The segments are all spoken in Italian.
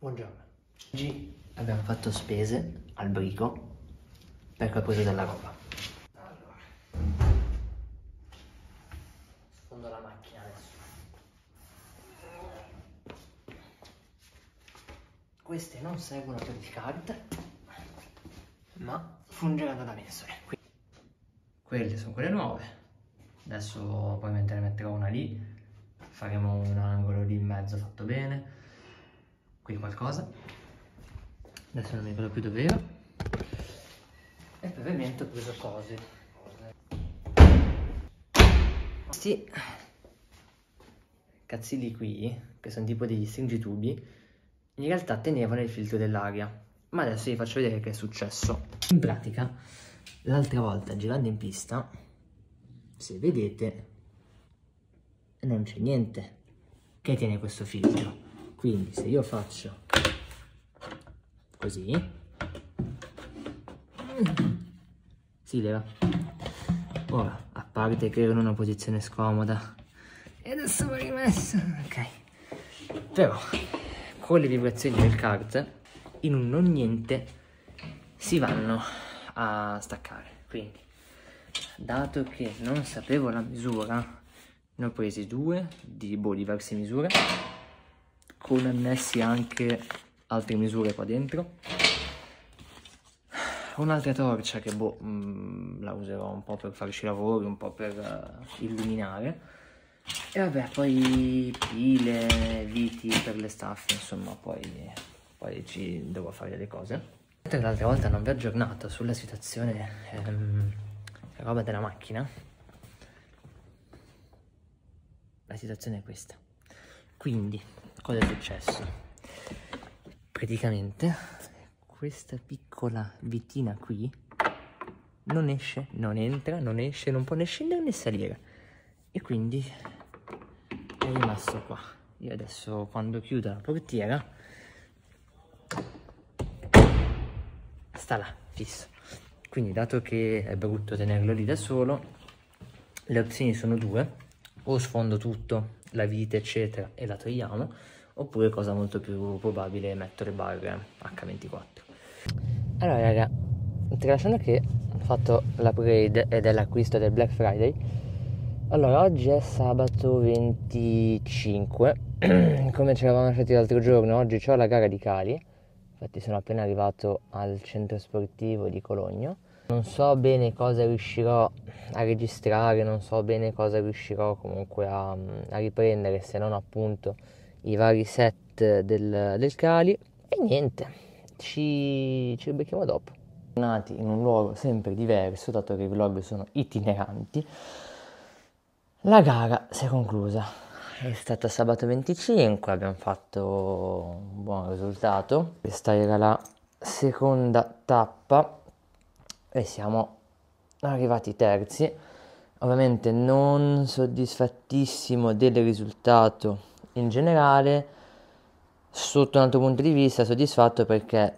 Buongiorno. Oggi abbiamo fatto spese al brico per l'acquisto della roba. Allora. Sfondo la macchina adesso. Queste non servono per il card, ma fungeranno da mensole. Quelle sono quelle nuove. Adesso poi mentre ne metterò una lì, faremo un angolo lì in mezzo fatto bene qui qualcosa adesso non mi ricordo più dov'era e poi ovviamente ho preso cose questi cazzini qui che sono tipo degli stringitubi in realtà tenevano il filtro dell'aria ma adesso vi faccio vedere che è successo in pratica l'altra volta girando in pista se vedete non c'è niente che tiene questo filtro quindi se io faccio così, si leva. Ora, a parte che ero in una posizione scomoda, e adesso va rimesso, ok. Però, con le vibrazioni del kart, in un non niente, si vanno a staccare. Quindi, dato che non sapevo la misura, ne ho presi due di boh, diverse misure con annessi anche altre misure qua dentro un'altra torcia che boh, mh, mm, la userò un po' per farci lavori, un po' per uh, illuminare e vabbè poi pile, viti per le staffe insomma poi, poi ci devo fare le cose l'altra volta non vi ho aggiornato sulla situazione ehm, roba della macchina la situazione è questa quindi cosa è successo? Praticamente questa piccola vitina qui non esce, non entra, non esce, non può né scendere né salire. E quindi è rimasto qua. Io adesso quando chiudo la portiera sta là, fisso. Quindi dato che è brutto tenerlo lì da solo, le opzioni sono due. O sfondo tutto la vite eccetera e la togliamo oppure cosa molto più probabile mettere barre H24 allora raga tralasciando che ho fatto l'upgrade ed è l'acquisto del Black Friday allora oggi è sabato 25 come ci eravamo lasciati l'altro giorno oggi ho la gara di Cali infatti sono appena arrivato al centro sportivo di Cologno non so bene cosa riuscirò a registrare, non so bene cosa riuscirò comunque a, mm, a riprendere se non appunto i vari set del, del Cali. E niente, ci, ci becchiamo dopo. Tornati in un luogo sempre diverso, dato che i vlog sono itineranti, la gara si è conclusa. È stata sabato 25, abbiamo fatto un buon risultato. Questa era la seconda tappa e siamo arrivati terzi. Ovviamente non soddisfattissimo del risultato in generale, sotto un altro punto di vista soddisfatto perché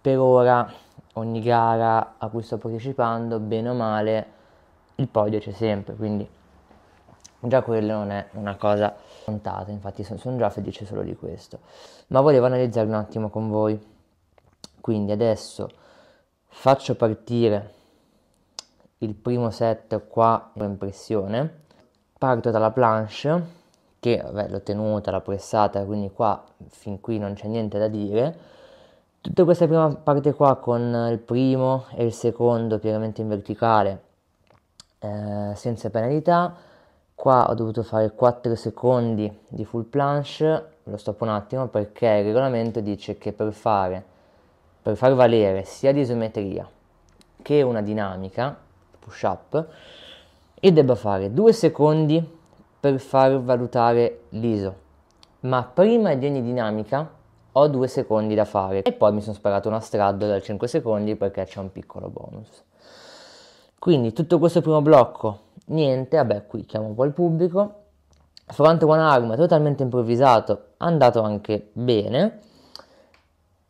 per ora ogni gara a cui sto partecipando, bene o male, il podio c'è sempre, quindi già quello non è una cosa contata, infatti sono, sono già felice solo di questo. Ma volevo analizzarlo un attimo con voi. Quindi adesso faccio partire il primo set qua in pressione parto dalla planche che vabbè, l'ho tenuta, l'ho pressata quindi qua fin qui non c'è niente da dire tutta questa prima parte qua con il primo e il secondo pienamente in verticale eh, senza penalità qua ho dovuto fare 4 secondi di full planche lo stoppo un attimo perché il regolamento dice che per fare per far valere sia di isometria che una dinamica, push up, e debba fare due secondi per far valutare l'ISO. Ma prima di ogni dinamica ho due secondi da fare e poi mi sono sparato una straddle da 5 secondi perché c'è un piccolo bonus. Quindi tutto questo primo blocco, niente, vabbè qui chiamo un po' il pubblico. Front one arm totalmente improvvisato, andato anche bene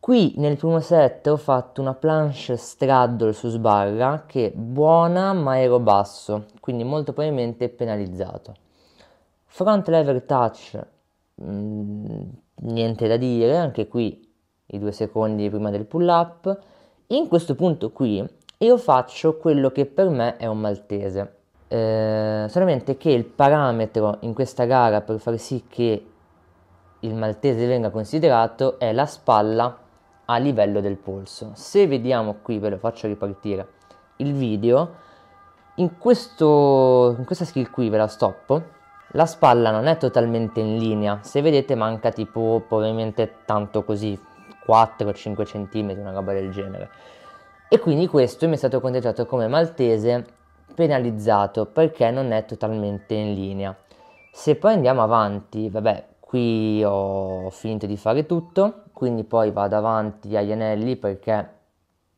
Qui nel primo set ho fatto una planche straddle su sbarra che è buona ma ero basso, quindi molto probabilmente penalizzato. Front lever touch, mh, mm, niente da dire, anche qui i due secondi prima del pull up. In questo punto qui io faccio quello che per me è un maltese. Eh, solamente che il parametro in questa gara per far sì che il maltese venga considerato è la spalla a livello del polso. Se vediamo qui, ve lo faccio ripartire il video, in, questo, in questa skill qui ve la stoppo, la spalla non è totalmente in linea, se vedete manca tipo probabilmente tanto così, 4-5 cm, una roba del genere. E quindi questo mi è stato conteggiato come maltese penalizzato perché non è totalmente in linea. Se poi andiamo avanti, vabbè, qui ho finito di fare tutto quindi poi vado avanti agli anelli perché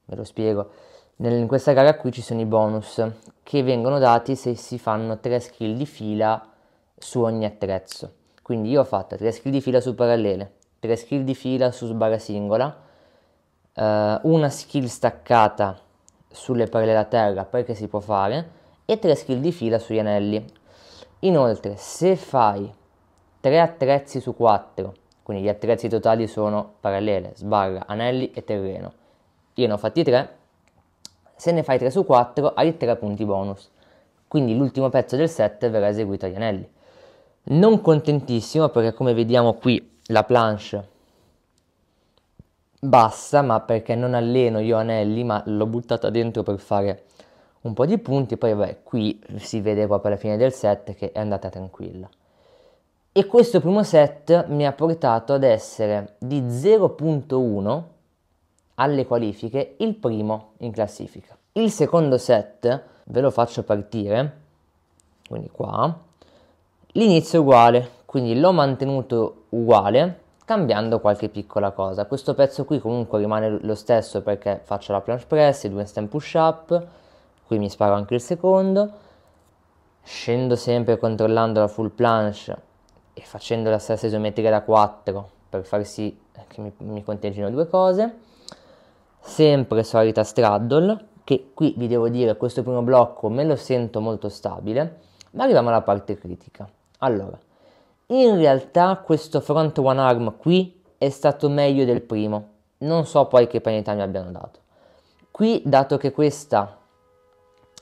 ve lo spiego in questa gara qui ci sono i bonus che vengono dati se si fanno 3 skill di fila su ogni attrezzo quindi io ho fatto 3 skill di fila su parallele 3 skill di fila su sbarra singola eh, una skill staccata sulle parallele a terra perché si può fare e 3 skill di fila sugli anelli inoltre se fai 3 attrezzi su 4, quindi gli attrezzi totali sono parallele, sbarra, anelli e terreno. Io ne ho fatti 3, se ne fai 3 su 4 hai 3 punti bonus, quindi l'ultimo pezzo del set verrà eseguito agli anelli. Non contentissimo perché come vediamo qui la planche bassa, ma perché non alleno io anelli, ma l'ho buttata dentro per fare un po' di punti, poi vabbè, qui si vede proprio alla fine del set che è andata tranquilla. E questo primo set mi ha portato ad essere di 0.1 alle qualifiche il primo in classifica. Il secondo set ve lo faccio partire, quindi qua, l'inizio è uguale, quindi l'ho mantenuto uguale cambiando qualche piccola cosa. Questo pezzo qui comunque rimane lo stesso perché faccio la planche press, i due stand push up, qui mi sparo anche il secondo, scendo sempre controllando la full planche e facendo la stessa isometrica da 4 per far sì che mi, mi conteggino due cose sempre solita straddle che qui vi devo dire questo primo blocco me lo sento molto stabile ma arriviamo alla parte critica allora in realtà questo front one arm qui è stato meglio del primo non so poi che penalità mi abbiano dato qui dato che questa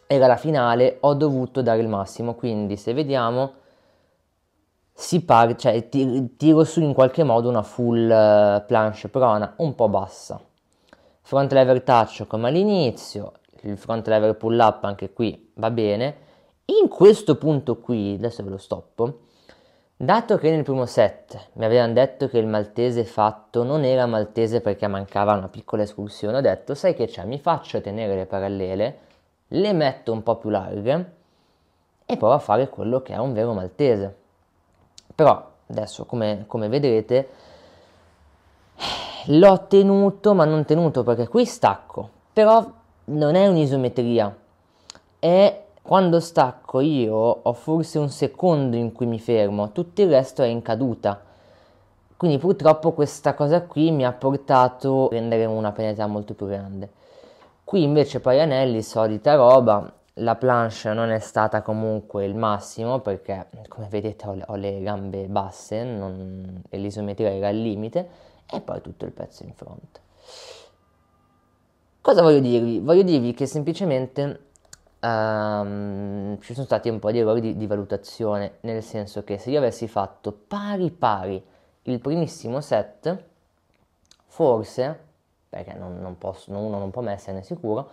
era la finale ho dovuto dare il massimo quindi se vediamo si parte, cioè tiro su in qualche modo una full eh, planche prona un po' bassa. Front lever touch come all'inizio, il front lever pull up anche qui va bene. In questo punto qui, adesso ve lo stoppo, dato che nel primo set mi avevano detto che il maltese fatto non era maltese perché mancava una piccola escursione, ho detto sai che c'è, mi faccio tenere le parallele, le metto un po' più larghe e provo a fare quello che è un vero maltese però adesso, come, come vedrete, l'ho tenuto ma non tenuto perché qui stacco, però non è un'isometria, è quando stacco io ho forse un secondo in cui mi fermo, tutto il resto è in caduta. Quindi purtroppo questa cosa qui mi ha portato a prendere una penalità molto più grande. Qui invece poi anelli, solita roba, la planche non è stata comunque il massimo perché come vedete ho le, ho le gambe basse non, e l'isometria era al limite e poi tutto il pezzo in fronte. Cosa voglio dirvi? Voglio dirvi che semplicemente um, ci sono stati un po' di errori di, di valutazione, nel senso che se io avessi fatto pari pari il primissimo set, forse, perché non, non posso, uno non può mai esserne sicuro,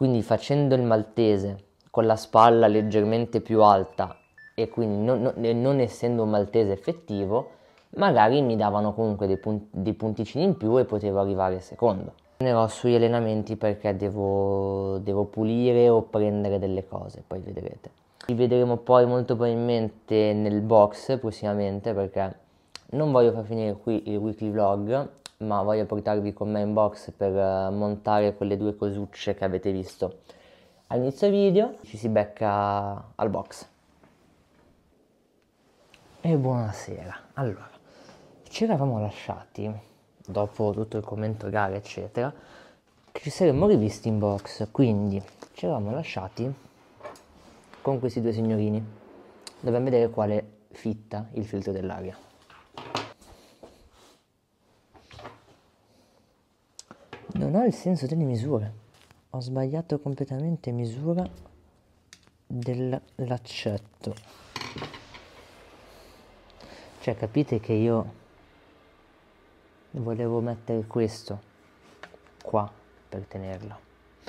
quindi facendo il maltese con la spalla leggermente più alta e quindi non, non, non essendo un maltese effettivo, magari mi davano comunque dei, punt- dei punticini in più e potevo arrivare secondo. Tornerò sugli allenamenti perché devo, devo pulire o prendere delle cose, poi vedrete. Ci vedremo poi molto probabilmente nel box prossimamente perché non voglio far finire qui il weekly vlog ma voglio portarvi con me in box per eh, montare quelle due cosucce che avete visto all'inizio video ci si becca al box e buonasera allora ci eravamo lasciati dopo tutto il commento gara eccetera che ci saremmo rivisti in box quindi ci eravamo lasciati con questi due signorini dobbiamo vedere quale fitta il filtro dell'aria Non ho il senso delle misure. Ho sbagliato completamente misura dell'accetto. Cioè capite che io volevo mettere questo qua per tenerla.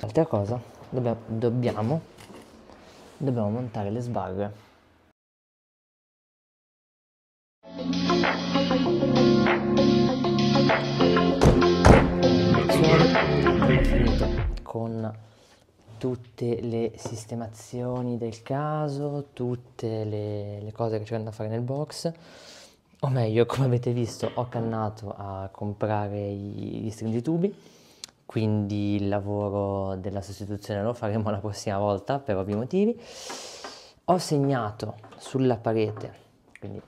Altra cosa, dobbiamo, dobbiamo montare le sbarre con tutte le sistemazioni del caso, tutte le, le cose che c'erano da fare nel box. O meglio, come avete visto, ho cannato a comprare gli stringitubi, quindi il lavoro della sostituzione lo faremo la prossima volta per ovvi motivi. Ho segnato sulla parete, quindi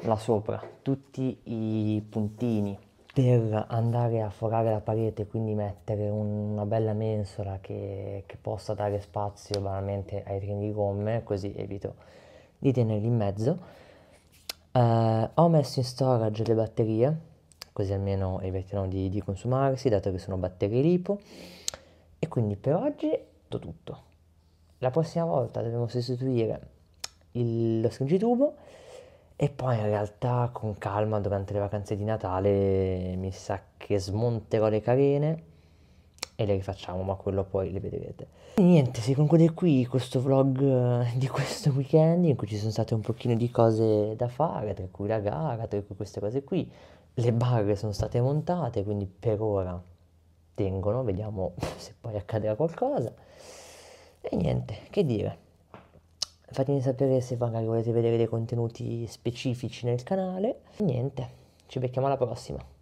là sopra, tutti i puntini per andare a forare la parete, quindi mettere un, una bella mensola che, che, possa dare spazio banalmente ai treni di gomme, così evito di tenerli in mezzo. Uh, ho messo in storage le batterie, così almeno evitano di, di consumarsi, dato che sono batterie lipo. E quindi per oggi è tutto. La prossima volta dobbiamo sostituire il, lo stringitubo e poi in realtà con calma durante le vacanze di Natale mi sa che smonterò le carene e le rifacciamo, ma quello poi le vedrete. E niente, si conclude qui questo vlog eh, di questo weekend in cui ci sono state un pochino di cose da fare, tra cui la gara, tra cui queste cose qui. Le barre sono state montate, quindi per ora tengono, vediamo se poi accadrà qualcosa. E niente, che dire fatemi sapere se magari volete vedere dei contenuti specifici nel canale. Niente, ci becchiamo alla prossima.